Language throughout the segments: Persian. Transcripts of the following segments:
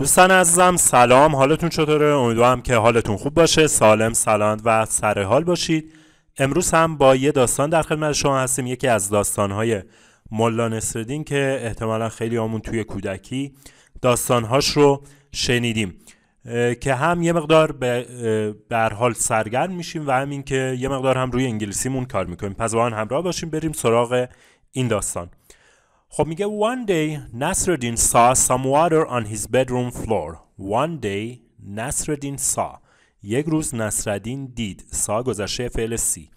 دوستان عزیزم سلام حالتون چطوره امیدوارم که حالتون خوب باشه سالم سلامت و سر حال باشید امروز هم با یه داستان در خدمت شما هستیم یکی از داستانهای ملا نصرالدین که احتمالا خیلی آمون توی کودکی داستانهاش رو شنیدیم که هم یه مقدار به حال سرگرم میشیم و همین که یه مقدار هم روی انگلیسیمون کار میکنیم پس با همراه باشیم بریم سراغ این داستان One day Nasreddin saw some water on his bedroom floor One day Nasreddin saw یک روز نصردین دید سا گذشته فعل سی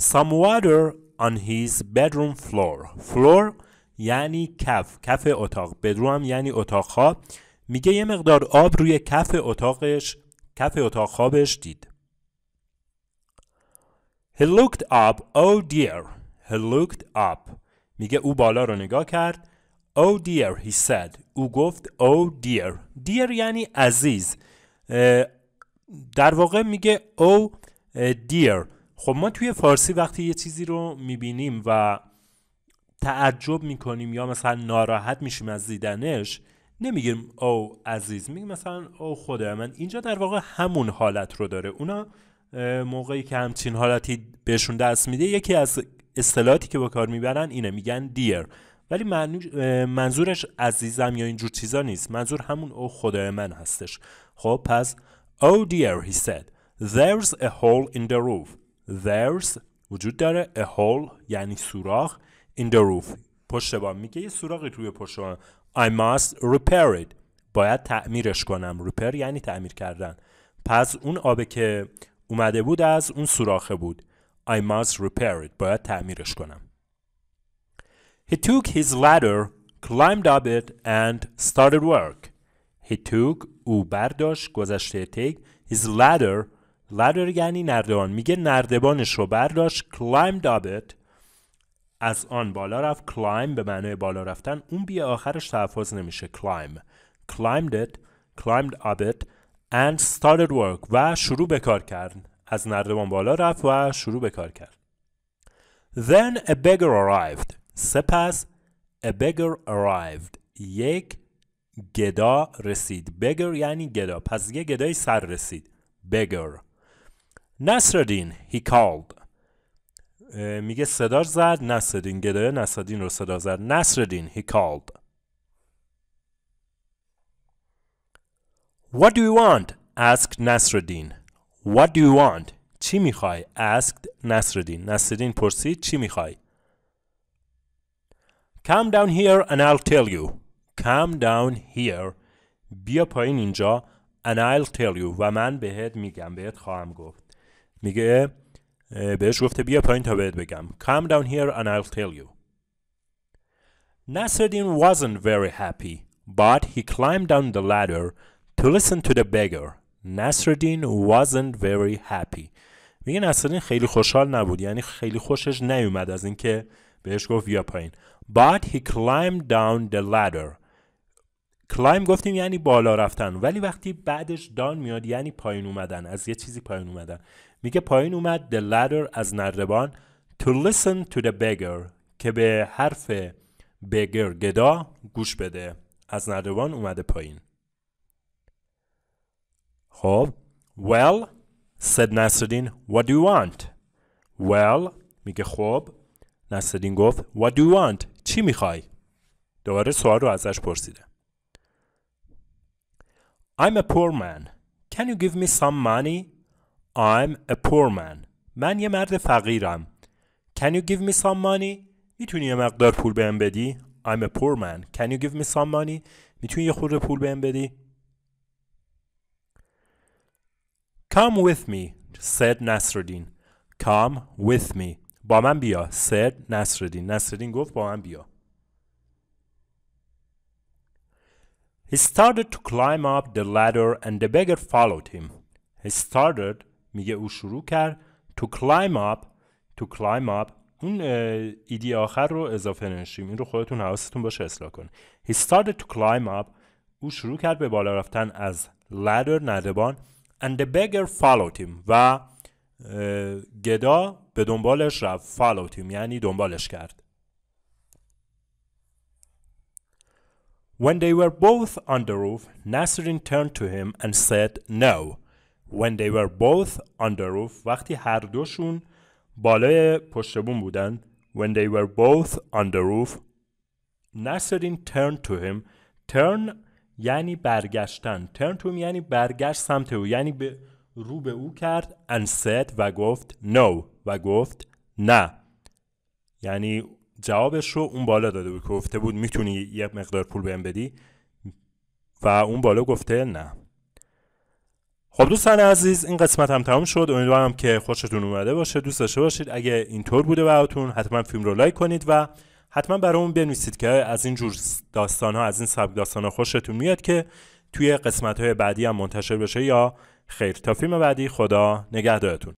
Some water on his bedroom floor Floor یعنی کف کف اتاق بدروم یعنی اتاق خواب میگه یه مقدار آب روی کف اتاقش کف اتاق خوابش دید He looked up, oh dear He looked up میگه او بالا رو نگاه کرد Oh دیر هی said او گفت Oh دیر دیر یعنی عزیز در واقع میگه Oh دیر خب ما توی فارسی وقتی یه چیزی رو میبینیم و تعجب میکنیم یا مثلا ناراحت میشیم از دیدنش نمیگیم او oh عزیز میگیم مثلا او oh خدا من اینجا در واقع همون حالت رو داره اونا موقعی که همچین حالتی بهشون دست میده یکی از اصطلاحاتی که با کار میبرن اینه میگن دیر ولی منظورش عزیزم یا اینجور چیزا نیست منظور همون او خدای من هستش خب پس او oh دیر he said There's a hole in the roof There's وجود داره a hole یعنی سوراخ in the roof پشت میگه یه سوراخی توی پشت بام I must repair it باید تعمیرش کنم repair یعنی تعمیر کردن پس اون آبه که اومده بود از اون سوراخه بود I must repair it. باید تعمیرش کنم. He took his ladder, climbed up it and started work. He took او برداشت گذشته take his ladder ladder یعنی نردبان میگه نردبانش رو برداشت climbed up it از آن بالا رفت climb به معنای بالا رفتن اون بی آخرش تحفظ نمیشه climb climbed it climbed up it and started work و شروع به کار کرد از نردبان بالا رفت و شروع به کار کرد Then a beggar arrived سپس a beggar arrived یک گدا رسید beggar یعنی گدا پس یه گدای سر رسید beggar Nasreddin. he called میگه صدا زد نصرالدین گدای نصرالدین رو صدا زد نصرالدین he called What do you want? asked Nasruddin. What do you want? چی میخوای؟ asked Nasruddin. Nasruddin پرسید چی میخوای؟ Come down here and I'll tell you. Come down here. بیا پایین اینجا and I'll tell you و من بهت میگم بهت خواهم گفت. میگه بهش گفته بیا پایین تا بهت بگم. Come down here and I'll tell you. Nasruddin wasn't very happy, but he climbed down the ladder to listen to the beggar Nasruddin wasn't very happy میگه نسردین خیلی خوشحال نبود یعنی خیلی خوشش نیومد از اینکه بهش گفت یا پایین but he climbed down the ladder climb گفتیم یعنی بالا رفتن ولی وقتی بعدش دان میاد یعنی پایین اومدن از یه چیزی پایین اومدن میگه پایین اومد the ladder از نردبان to listen to the beggar که به حرف beggar گدا گوش بده از نردبان اومده پایین خب well said Nasreddin what do you want well میگه خب نصرالدین گفت what do you want چی میخوای دوباره سوال رو ازش پرسیده I'm a poor man Can you give me some money I'm a poor man من یه مرد فقیرم Can you give me some money میتونی یه مقدار پول بهم بدی I'm a poor man Can you give me some money میتونی یه خورده پول بهم بدی Come with me, said Nasruddin. Come with me. با من بیا said Nasruddin. Nasruddin گفت با من بیا. He started to climb up the ladder and the beggar followed him. He started میگه او شروع کرد to climb up to climb up اون ایدی آخر رو اضافه نشیم این رو خودتون حواستون باشه اصلاح کن He started to climb up او شروع کرد به بالا رفتن از ladder نردبان and the beggar followed him و گدا به دنبالش رفت followed him یعنی دنبالش کرد When they were both on the roof, Nasrin turned to him and said no. When they were both on the roof, وقتی هر دوشون بالای پشت بوم بودن When they were both on the roof, Nasrin turned to him. Turn یعنی برگشتن ترن تو یعنی برگشت سمت او یعنی به رو به او کرد and said و گفت no و گفت نه یعنی جوابش رو اون بالا داده بود گفته بود میتونی یه مقدار پول بهم بدی و اون بالا گفته نه خب دوستان عزیز این قسمت هم تمام شد امیدوارم که خوشتون اومده باشه دوست داشته باشید اگه اینطور بوده براتون حتما فیلم رو لایک کنید و حتما برامون بنویسید که از این جور داستان ها از این سبک داستان ها خوشتون میاد که توی قسمت های بعدی هم منتشر بشه یا خیر تا فیلم بعدی خدا نگهدارتون